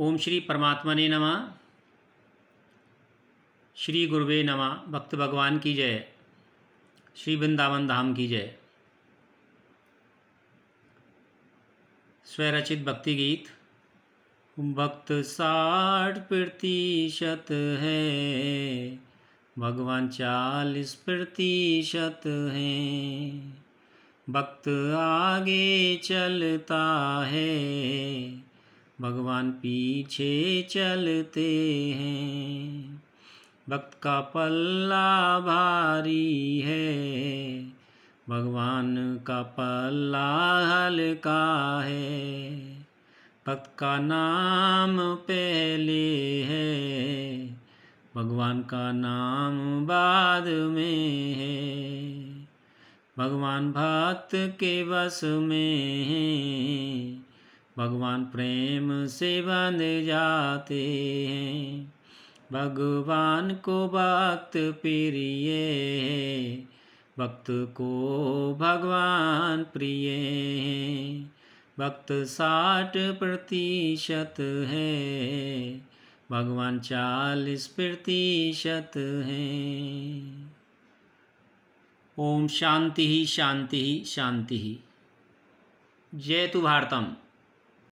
ओम श्री परमात्मा ने नमः श्री गुरुवे नमः भक्त भगवान की जय श्री वृंदावन धाम की जय स्वरचित भक्ति गीत भक्त साठ प्रतिशत है भगवान चालीस प्रतिशत है भक्त आगे चलता है भगवान पीछे चलते हैं भक्त का पल्ला भारी है भगवान का पल्ला हल्का है भक्त का नाम पहले है भगवान का नाम बाद में है भगवान भक्त के बस में है भगवान प्रेम से बंध जाते हैं भगवान को भक्त प्रिय है भक्त को भगवान प्रिय है भक्त साठ प्रतिशत है भगवान चालीस प्रतिशत है ओम शांति ही शांति ही शांति ही जय तु भारतम